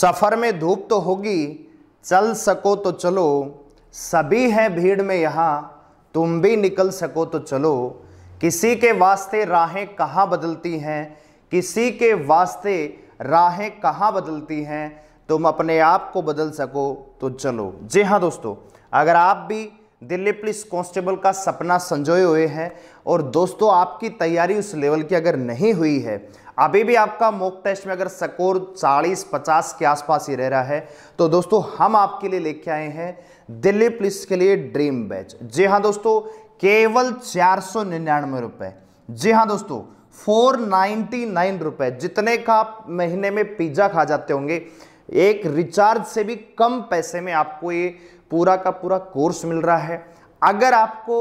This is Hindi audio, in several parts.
सफ़र में धूप तो होगी चल सको तो चलो सभी हैं भीड़ में यहाँ तुम भी निकल सको तो चलो किसी के वास्ते राहें कहाँ बदलती हैं किसी के वास्ते राहें कहाँ बदलती हैं तुम अपने आप को बदल सको तो चलो जी हाँ दोस्तों अगर आप भी दिल्ली पुलिस कांस्टेबल का सपना संजोए हुए हैं और दोस्तों आपकी तैयारी उस लेवल की अगर नहीं हुई है अभी भी आपका मॉक टेस्ट में अगर स्कोर 40 50 के आसपास ही रह रहा है तो दोस्तों हम आपके लिए लेके आए हैं दिल्ली पुलिस के लिए ड्रीम बैच जी हाँ दोस्तों केवल चार सौ निन्यानवे जी हाँ दोस्तों फोर नाइन्टी नाइन जितने का आप महीने में पिज्ज़ा खा जाते होंगे एक रिचार्ज से भी कम पैसे में आपको ये पूरा का पूरा कोर्स मिल रहा है अगर आपको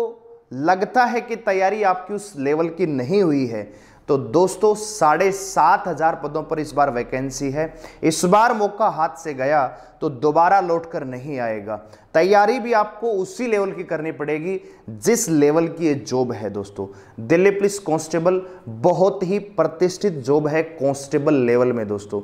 लगता है कि तैयारी आपकी उस लेवल की नहीं हुई है तो दोस्तों साढ़े सात हजार पदों पर इस बार वैकेंसी है इस बार मौका हाथ से गया तो दोबारा लौटकर नहीं आएगा तैयारी भी आपको उसी लेवल की करनी पड़ेगी जिस लेवल की ये जॉब है दोस्तों दिल्ली पुलिस कांस्टेबल बहुत ही प्रतिष्ठित जॉब है कांस्टेबल लेवल में दोस्तों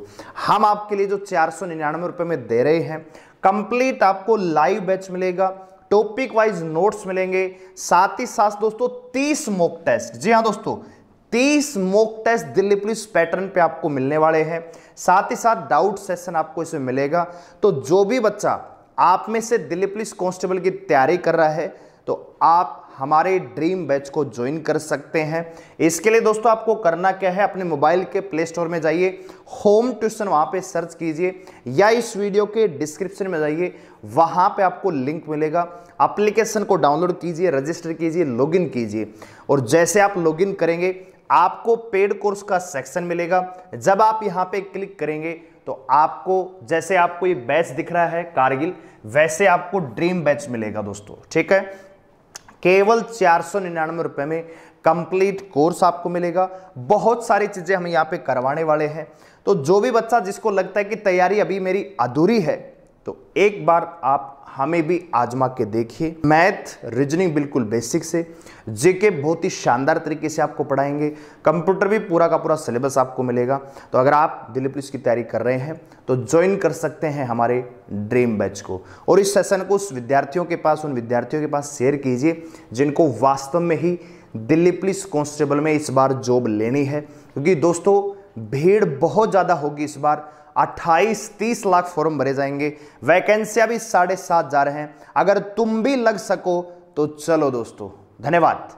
हम आपके लिए जो चार सौ निन्यानवे रुपए में दे रहे हैं कंप्लीट आपको लाइव बैच मिलेगा टॉपिक वाइज नोट्स मिलेंगे साथ ही साथ दोस्तों तीस मॉक टेस्ट जी हाँ दोस्तों तीस mock test Delhi police pattern पे आपको मिलने वाले हैं साथ ही साथ डाउट सेशन आपको इसमें मिलेगा तो जो भी बच्चा आप में से दिल्ली पुलिस कांस्टेबल की तैयारी कर रहा है तो आप हमारे ड्रीम बैच को ज्वाइन कर सकते हैं इसके लिए दोस्तों आपको करना क्या है अपने मोबाइल के प्ले स्टोर में जाइए होम ट्यूशन वहां पे सर्च कीजिए या इस वीडियो के डिस्क्रिप्शन में जाइए वहां पे आपको लिंक मिलेगा अप्लीकेशन को डाउनलोड कीजिए रजिस्टर कीजिए लॉग कीजिए और जैसे आप लॉग करेंगे आपको पेड कोर्स का सेक्शन मिलेगा जब आप यहाँ पे क्लिक करेंगे तो आपको जैसे आपको ये बैच दिख रहा है कारगिल वैसे आपको ड्रीम बैच मिलेगा दोस्तों ठीक है केवल चार सौ निन्यानवे रुपये में कंप्लीट कोर्स आपको मिलेगा बहुत सारी चीज़ें हम यहाँ पे करवाने वाले हैं तो जो भी बच्चा जिसको लगता है कि तैयारी अभी मेरी अधूरी है तो एक बार आप हमें भी आजमा के देखिए मैथ रीजनिंग बिल्कुल बेसिक से जेके बहुत ही शानदार तरीके से आपको पढ़ाएंगे कंप्यूटर भी पूरा का पूरा सिलेबस आपको मिलेगा तो अगर आप दिल्ली पुलिस की तैयारी कर रहे हैं तो ज्वाइन कर सकते हैं हमारे ड्रीम बैच को और इस सेशन को उस विद्यार्थियों के पास उन विद्यार्थियों के पास शेयर कीजिए जिनको वास्तव में ही दिल्ली पुलिस कॉन्स्टेबल में इस बार जॉब लेनी है क्योंकि दोस्तों भीड़ बहुत ज़्यादा होगी इस बार 28-30 लाख फॉर्म भरे जाएंगे वैकेंसियां भी साढ़े सात जा रहे हैं अगर तुम भी लग सको तो चलो दोस्तों धन्यवाद